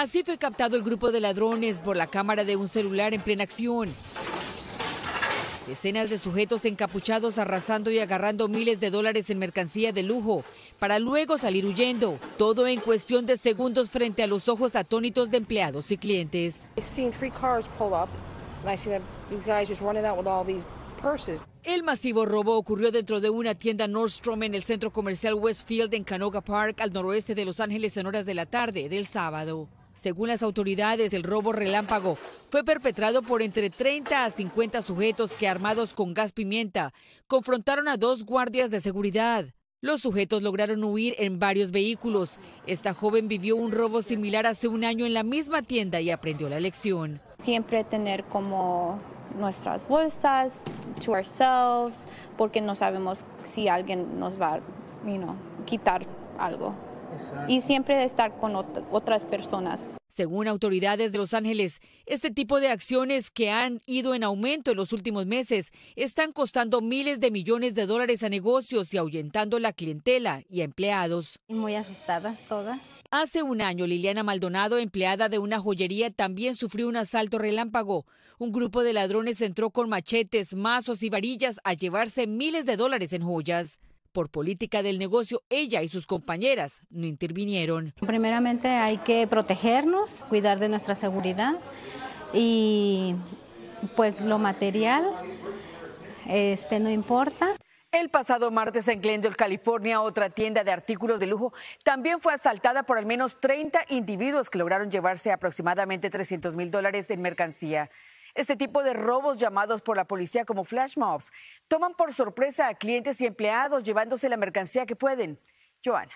Así fue captado el grupo de ladrones por la cámara de un celular en plena acción. Decenas de sujetos encapuchados arrasando y agarrando miles de dólares en mercancía de lujo para luego salir huyendo. Todo en cuestión de segundos frente a los ojos atónitos de empleados y clientes. El masivo robo ocurrió dentro de una tienda Nordstrom en el centro comercial Westfield en Canoga Park, al noroeste de Los Ángeles, en horas de la tarde del sábado. Según las autoridades, el robo relámpago fue perpetrado por entre 30 a 50 sujetos que armados con gas pimienta confrontaron a dos guardias de seguridad. Los sujetos lograron huir en varios vehículos. Esta joven vivió un robo similar hace un año en la misma tienda y aprendió la lección. Siempre tener como nuestras bolsas, to ourselves, porque no sabemos si alguien nos va a quitar algo y siempre de estar con otras personas. Según autoridades de Los Ángeles, este tipo de acciones que han ido en aumento en los últimos meses están costando miles de millones de dólares a negocios y ahuyentando la clientela y a empleados. Muy asustadas todas. Hace un año, Liliana Maldonado, empleada de una joyería, también sufrió un asalto relámpago. Un grupo de ladrones entró con machetes, mazos y varillas a llevarse miles de dólares en joyas. Por política del negocio, ella y sus compañeras no intervinieron. Primeramente hay que protegernos, cuidar de nuestra seguridad y pues lo material este no importa. El pasado martes en Glendale, California, otra tienda de artículos de lujo también fue asaltada por al menos 30 individuos que lograron llevarse aproximadamente 300 mil dólares en mercancía. Este tipo de robos llamados por la policía como flash mobs toman por sorpresa a clientes y empleados llevándose la mercancía que pueden. Joana.